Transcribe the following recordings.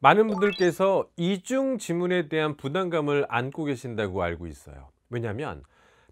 많은 분들께서 이중 지문에 대한 부담감을 안고 계신다고 알고 있어요 왜냐하면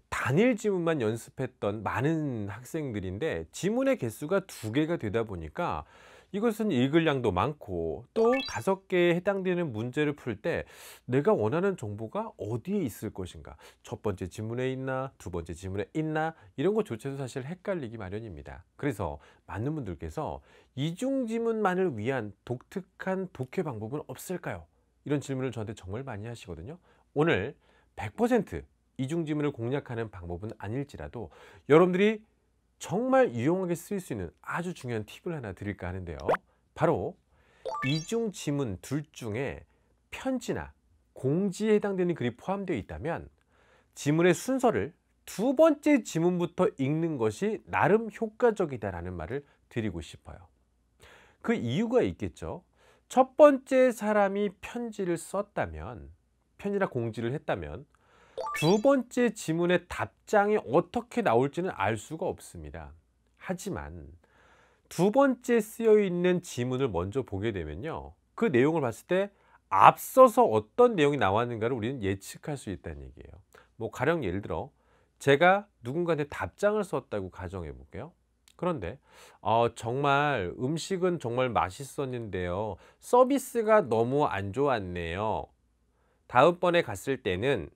단일 지문만 연습했던 많은 학생들인데 지문의 개수가 두 개가 되다 보니까 이것은 읽을 양도 많고 또 다섯 개에 해당되는 문제를 풀 때 내가 원하는 정보가 어디에 있을 것인가 첫 번째 지문에 있나 두 번째 지문에 있나 이런 것조차도 사실 헷갈리기 마련입니다 그래서 많은 분들께서 이중 지문만을 위한 독특한 독해 방법은 없을까요? 이런 질문을 저한테 정말 많이 하시거든요 오늘 100% 이중 지문을 공략하는 방법은 아닐지라도 여러분들이 정말 유용하게 쓰일 수 있는 아주 중요한 팁을 하나 드릴까 하는데요. 바로 이중 지문 둘 중에 편지나 공지에 해당되는 글이 포함되어 있다면 지문의 순서를 두 번째 지문부터 읽는 것이 나름 효과적이다라는 말을 드리고 싶어요. 그 이유가 있겠죠. 첫 번째 사람이 편지를 썼다면 편지나 공지를 했다면 두 번째 지문의 답장이 어떻게 나올지는 알 수가 없습니다. 하지만 두 번째 쓰여 있는 지문을 먼저 보게 되면요. 그 내용을 봤을 때 앞서서 어떤 내용이 나왔는가를 우리는 예측할 수 있다는 얘기예요. 뭐 가령 예를 들어 제가 누군가한테 답장을 썼다고 가정해 볼게요. 그런데 어, 정말 음식은 정말 맛있었는데요. 서비스가 너무 안 좋았네요. 다음번에 갔을 때는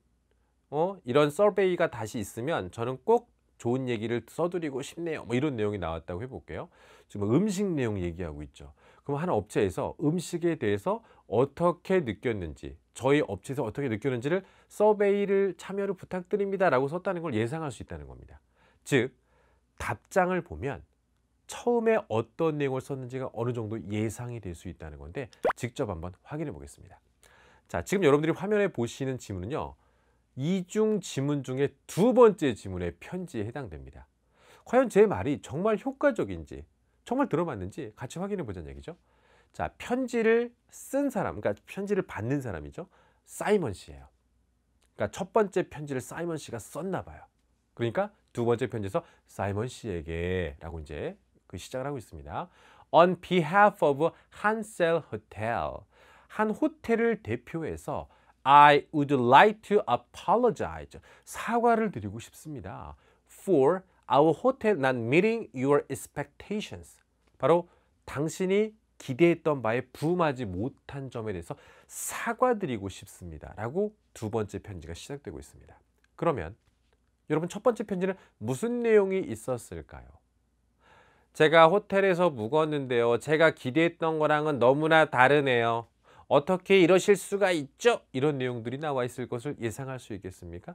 어? 이런 서베이가 다시 있으면 저는 꼭 좋은 얘기를 써드리고 싶네요. 뭐 이런 내용이 나왔다고 해볼게요. 지금 음식 내용 얘기하고 있죠. 그럼 한 업체에서 음식에 대해서 어떻게 느꼈는지 저희 업체에서 어떻게 느꼈는지를 서베이를 참여를 부탁드립니다 라고 썼다는 걸 예상할 수 있다는 겁니다. 즉 답장을 보면 처음에 어떤 내용을 썼는지가 어느 정도 예상이 될 수 있다는 건데 직접 한번 확인해 보겠습니다. 자, 지금 여러분들이 화면에 보시는 지문은요. 이중 지문 중에 두 번째 지문의 편지에 해당됩니다. 과연 제 말이 정말 효과적인지 정말 들어맞는지 같이 확인해 보자는 얘기죠. 자, 편지를 쓴 사람, 그러니까 편지를 받는 사람이죠. 사이먼 씨예요. 그러니까 첫 번째 편지를 사이먼 씨가 썼나 봐요. 그러니까 두 번째 편지에서 사이먼 씨에게라고 이제 그 시작을 하고 있습니다. On behalf of Hansel Hotel. 한 호텔을 대표해서 I would like to apologize. 사과를 드리고 싶습니다. For our hotel not meeting your expectations. 바로 당신이 기대했던 바에 부응하지 못한 점에 대해서 사과드리고 싶습니다. 라고 두 번째 편지가 시작되고 있습니다. 그러면 여러분 첫 번째 편지는 무슨 내용이 있었을까요? 제가 호텔에서 묵었는데요. 제가 기대했던 거랑은 너무나 다르네요. 어떻게 이러실 수가 있죠? 이런 내용들이 나와 있을 것을 예상할 수 있겠습니까?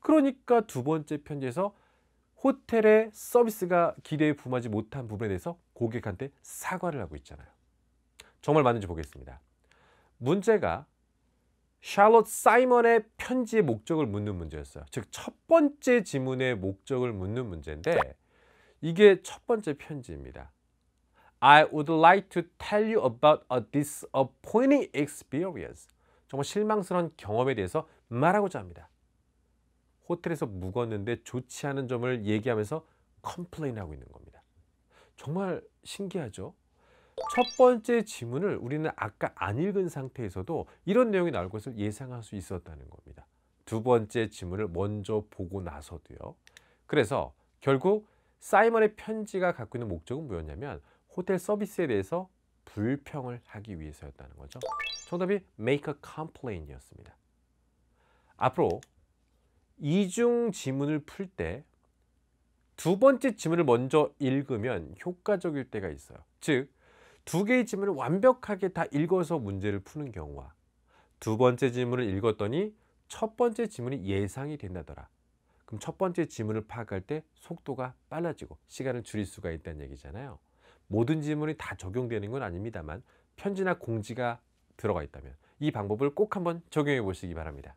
그러니까 두 번째 편지에서 호텔의 서비스가 기대에 부하지 못한 부분에 대해서 고객한테 사과를 하고 있잖아요. 정말 맞는지 보겠습니다. 문제가 샬롯 사이먼의 편지의 목적을 묻는 문제였어요. 즉 첫 번째 지문의 목적을 묻는 문제인데 이게 첫 번째 편지입니다. I would like to tell you about a disappointing experience. 정말 실망스러운 경험에 대해서 말하고자 합니다. 호텔에서 묵었는데 좋지 않은 점을 얘기하면서 컴플레인하고 있는 겁니다. 정말 신기하죠? 첫 번째 지문을 우리는 아까 안 읽은 상태에서도 이런 내용이 나올 것을 예상할 수 있었다는 겁니다. 두 번째 지문을 먼저 보고 나서도요. 그래서 결국 사이먼의 편지가 갖고 있는 목적은 뭐였냐면 호텔 서비스에 대해서 불평을 하기 위해서였다는 거죠. 정답이 make a complaint이었습니다. 앞으로 이중 지문을 풀 때 두 번째 지문을 먼저 읽으면 효과적일 때가 있어요. 즉, 두 개의 지문을 완벽하게 다 읽어서 문제를 푸는 경우와 두 번째 지문을 읽었더니 첫 번째 지문이 예상이 된다더라. 그럼 첫 번째 지문을 파악할 때 속도가 빨라지고 시간을 줄일 수가 있다는 얘기잖아요. 모든 지문이 다 적용되는 건 아닙니다만 편지나 공지가 들어가 있다면 이 방법을 꼭 한번 적용해 보시기 바랍니다.